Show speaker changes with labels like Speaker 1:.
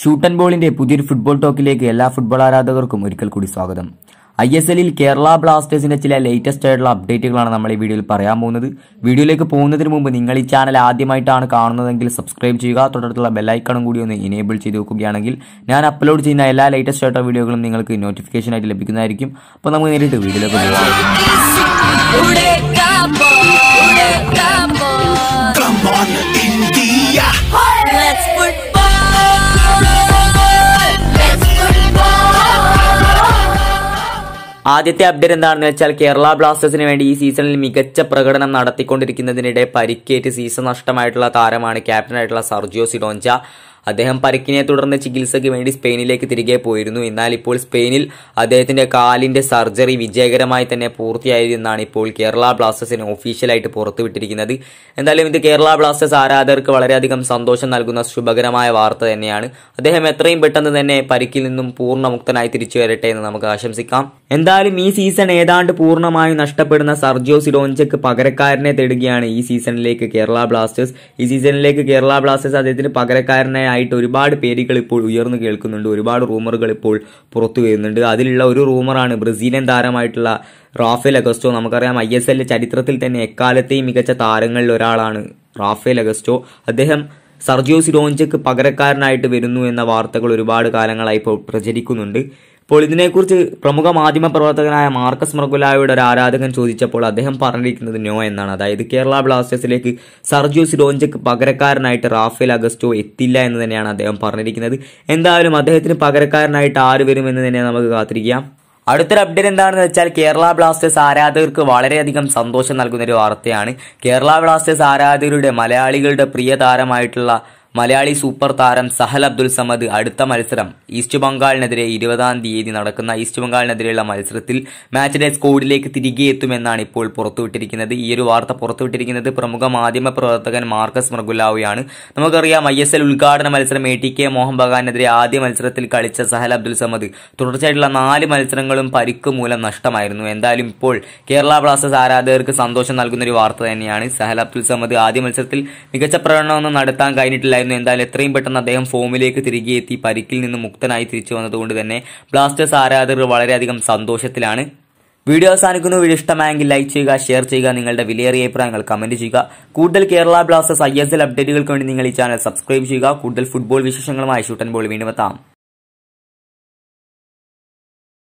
Speaker 1: shoot and ബോളിന്റെ പുതിയൊരു football ടോക്കിലേക്ക് എല്ലാ football ആരാധകർക്കും ഒരിക്കൽ കൂടി സ്വാഗതം ഐ എസ് എല്ലിൽ കേരള ബ്ലാസ്റ്റേഴ്സിന്റെ ചില ലേറ്റസ്റ്റ് ആയിട്ടുള്ള അപ്ഡേറ്റുകളാണ് നമ്മൾ ഈ വീഡിയോയിൽ പറയാൻ പോകുന്നത് വീഡിയോയിലേക്ക് പോകുന്നതിന് മുമ്പ് നിങ്ങൾ ഈ ചാനൽ ആദ്യമായിട്ടാണ് കാണുന്നതെങ്കിൽ സബ്സ്ക്രൈബ് ചെയ്യുക തൊട്ടടുത്തുള്ള ബെല്ലൈക്കണും കൂടി ഒന്ന് ഇനേബിൾ ചെയ്ത് വെക്കുകയാണെങ്കിൽ ഞാൻ അപ്ലോഡ് ചെയ്യുന്ന എല്ലാ ലേറ്റസ്റ്റ് ആയിട്ടുള്ള വീഡിയോകളും നിങ്ങൾക്ക് നോട്ടിഫിക്കേഷൻ ആയിട്ട് ലഭിക്കുന്നതായിരിക്കും അപ്പോൾ നമുക്ക് നേരിട്ട് വീഡിയോയിലേക്ക് പോകാം ആദ്യത്തെ അപ്ഡേറ്റ് എന്താണെന്ന് വെച്ചാൽ കേരള ബ്ലാസ്റ്റേഴ്സിന് വേണ്ടി ഈ സീസണിൽ മികച്ച പ്രകടനം നടത്തിക്കൊണ്ടിരിക്കുന്നതിനിടെ പരിക്കേറ്റ് സീസൺ നഷ്ടമായിട്ടുള്ള താരമാണ് ക്യാപ്റ്റനായിട്ടുള്ള സർജിയോ സിഡോഞ്ച അദ്ദേഹം പരിക്കിനെ തുടർന്ന് ചികിത്സയ്ക്ക് വേണ്ടി സ്പെയിനിലേക്ക് തിരികെ പോയിരുന്നു എന്നാൽ ഇപ്പോൾ സ്പെയിനിൽ അദ്ദേഹത്തിന്റെ കാലിന്റെ സർജറി വിജയകരമായി തന്നെ എന്നാണ് ഇപ്പോൾ കേരള ബ്ലാസ്റ്റേഴ്സിന് ഒഫീഷ്യലായിട്ട് പുറത്തുവിട്ടിരിക്കുന്നത് എന്തായാലും ഇത് കേരള ബ്ലാസ്റ്റേഴ്സ് ആരാധകർക്ക് വളരെയധികം സന്തോഷം നൽകുന്ന ശുഭകരമായ വാർത്ത തന്നെയാണ് അദ്ദേഹം എത്രയും പെട്ടെന്ന് തന്നെ പരിക്കിൽ നിന്നും പൂർണ്ണമുക്തനായി തിരിച്ചു വരട്ടെ എന്ന് നമുക്ക് ആശംസിക്കാം എന്തായാലും ഈ സീസൺ ഏതാണ്ട് പൂർണ്ണമായി നഷ്ടപ്പെടുന്ന സർജിയോ സിഡോഞ്ചക്ക് പകരക്കാരനെ തേടുകയാണ് ഈ സീസണിലേക്ക് കേരള ബ്ലാസ്റ്റേഴ്സ് ഈ സീസണിലേക്ക് കേരള ബ്ലാസ്റ്റേഴ്സ് അദ്ദേഹത്തിന് പകരക്കാരനെ പറയാനായിട്ട് ഒരുപാട് പേരുകൾ ഇപ്പോൾ ഉയർന്നു കേൾക്കുന്നുണ്ട് ഒരുപാട് റൂമറുകൾ ഇപ്പോൾ പുറത്തു വരുന്നുണ്ട് അതിലുള്ള ഒരു റൂമറാണ് ബ്രസീലിയൻ താരമായിട്ടുള്ള റാഫേൽ അഗസ്റ്റോ നമുക്കറിയാം ഐ എസ് എല്ലിലെ ചരിത്രത്തിൽ തന്നെ എക്കാലത്തെയും മികച്ച താരങ്ങളിൽ ഒരാളാണ് റാഫേൽ അഗസ്റ്റോ അദ്ദേഹം സർജിയോ സിരോഞ്ചക്ക് പകരക്കാരനായിട്ട് വരുന്നു എന്ന വാർത്തകൾ ഒരുപാട് കാലങ്ങളായി ഇപ്പോൾ പ്രചരിക്കുന്നുണ്ട് അപ്പോൾ ഇതിനെക്കുറിച്ച് പ്രമുഖ മാധ്യമ പ്രവർത്തകനായ മാർക്കസ് മർഗുലായുടെ ഒരു ആരാധകൻ ചോദിച്ചപ്പോൾ അദ്ദേഹം പറഞ്ഞിരിക്കുന്നത് നോ എന്നാണ് അതായത് കേരള ബ്ലാസ്റ്റേഴ്സിലേക്ക് സർജു സിറോഞ്ചക്ക് പകരക്കാരനായിട്ട് റാഫേൽ അഗസ്റ്റോ എത്തില്ല എന്ന് തന്നെയാണ് അദ്ദേഹം പറഞ്ഞിരിക്കുന്നത് എന്തായാലും അദ്ദേഹത്തിന് പകരക്കാരനായിട്ട് ആര് വരുമെന്ന് തന്നെ നമുക്ക് കാത്തിരിക്കാം അടുത്തൊരു അപ്ഡേറ്റ് എന്താണെന്ന് വെച്ചാൽ കേരള ബ്ലാസ്റ്റേഴ്സ് ആരാധകർക്ക് വളരെയധികം സന്തോഷം നൽകുന്ന ഒരു വാർത്തയാണ് കേരള ബ്ലാസ്റ്റേഴ്സ് ആരാധകരുടെ മലയാളികളുടെ പ്രിയ താരമായിട്ടുള്ള മലയാളി സൂപ്പർ താരം സഹൽ അബ്ദുൽ സമദ് അടുത്ത മത്സരം ഈസ്റ്റ് ബംഗാളിനെതിരെ ഇരുപതാം തീയതി നടക്കുന്ന ഈസ്റ്റ് ബംഗാളിനെതിരെയുള്ള മത്സരത്തിൽ മാച്ച് സ്കോഡിലേക്ക് തിരികെ എത്തുമെന്നാണ് ഇപ്പോൾ പുറത്തുവിട്ടിരിക്കുന്നത് ഈ ഒരു വാർത്ത പുറത്തുവിട്ടിരിക്കുന്നത് പ്രമുഖ മാധ്യമ പ്രവർത്തകൻ മാർക്കസ് മൃഗുലാവുയാണ് നമുക്കറിയാം ഐ എസ് എൽ ഉദ്ഘാടന മത്സരം എ ടി കെ മോഹൻ ബഗാനെതിരെ ആദ്യ മത്സരത്തിൽ കളിച്ച സഹൽ അബ്ദുൽ സമദ് തുടർച്ചയായിട്ടുള്ള നാല് മത്സരങ്ങളും പരിക്ക് മൂലം നഷ്ടമായിരുന്നു എന്തായാലും ഇപ്പോൾ കേരള ബ്ലാസ്റ്റേഴ്സ് ആരാധകർക്ക് സന്തോഷം നൽകുന്ന ഒരു വാർത്ത തന്നെയാണ് സഹൽ അബ്ദുൽ സമദ് ആദ്യ മത്സരത്തിൽ മികച്ച പ്രകടനമൊന്നും നടത്താൻ കഴിഞ്ഞിട്ടില്ല ഉണ്ടായിരുന്നു എന്തായാലും എത്രയും പെട്ടെന്ന് അദ്ദേഹം ഫോമിലേക്ക് തിരികെ എത്തി പരിക്കിൽ നിന്ന് മുക്തനായി തിരിച്ചു വന്നതുകൊണ്ട് തന്നെ ബ്ലാസ്റ്റേഴ്സ് ആരാധകർ വളരെയധികം സന്തോഷത്തിലാണ് വീഡിയോ അവസാനിക്കുന്നു വീഡിയോ ഇഷ്ടമായെങ്കിൽ ലൈക്ക് ചെയ്യുക ഷെയർ ചെയ്യുക നിങ്ങളുടെ വിലയേറിയ അഭിപ്രായങ്ങൾ കമന്റ് ചെയ്യുക കൂടുതൽ Kerala Blasters I S L അപ്ഡേറ്റുകൾക്ക് വേണ്ടി നിങ്ങൾ ഈ ചാനൽ സബ്സ്ക്രൈബ് ചെയ്യുക കൂടുതൽ ഫുട്ബോൾ വിശേഷങ്ങളുമായി ഷൂട്ടൻ ബോൾ വീണ്ടും എത്താം